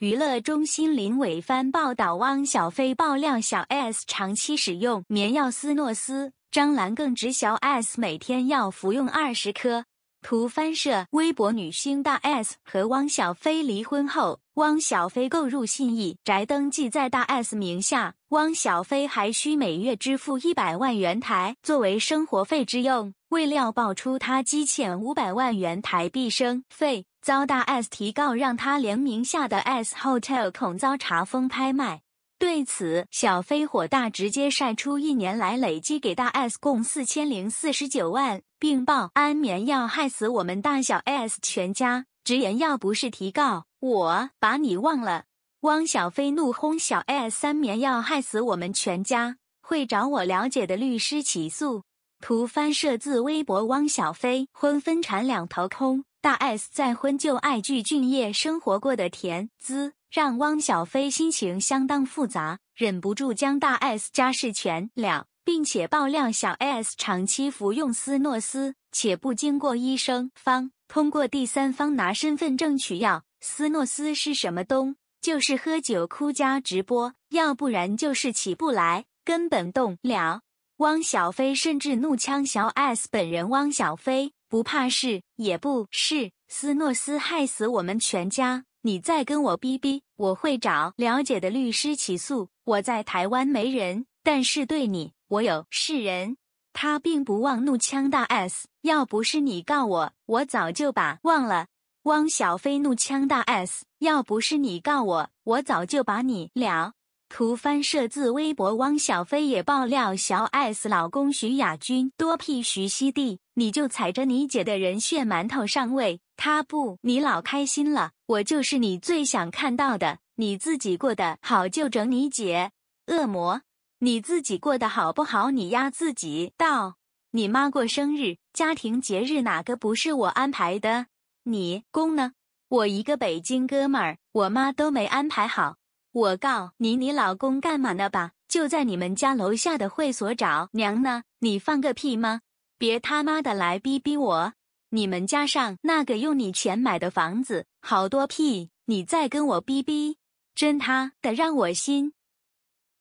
娱乐中心林伟帆报道：汪小菲爆料小 S 长期使用眠药斯诺斯，张兰更直小 S 每天要服用二十颗。图翻摄微博女星大 S 和汪小菲离婚后，汪小菲购入信义宅登记在大 S 名下，汪小菲还需每月支付一百万元台作为生活费之用。未料爆出他积欠五百万元台币生费，遭大 S 提告，让他连名下的 S Hotel 恐遭查封拍卖。对此，小飞火大，直接晒出一年来累计给大 S 共四千零四十九万，并报安眠药害死我们大小 S 全家，直言要不是提告，我把你忘了。汪小菲怒轰小 S，安眠药害死我们全家，会找我了解的律师起诉。图翻摄自微博，汪小菲婚分产两头空，大 S 再婚就爱聚俊业，生活过的甜滋，让汪小菲心情相当复杂，忍不住将大 S 家事全了，并且爆料小 S 长期服用斯诺斯，且不经过医生方，通过第三方拿身份证取药。斯诺斯是什么东？就是喝酒哭加直播，要不然就是起不来，根本动不了。汪小菲甚至怒呛小 S 本人：“汪小菲不怕事，也不是斯诺斯害死我们全家。你再跟我逼逼，我会找了解的律师起诉。我在台湾没人，但是对你，我有是人。”他并不忘怒呛大 S：“ 要不是你告我，我早就把忘了。”汪小菲怒呛大 S：“ 要不是你告我，我早就把你了。”图翻摄自微博，汪小菲也爆料小 S 老公徐亚军多屁徐熙娣，你就踩着你姐的人血馒头上位，他不你老开心了，我就是你最想看到的，你自己过得好就整你姐，恶魔，你自己过得好不好你压自己，道你妈过生日、家庭节日哪个不是我安排的？你公呢？我一个北京哥们儿，我妈都没安排好。我告你，你老公干嘛呢吧？就在你们家楼下的会所找娘呢，你放个屁吗？别他妈的来逼逼我！你们加上那个用你钱买的房子，好多屁！你再跟我逼逼，真他的让我心。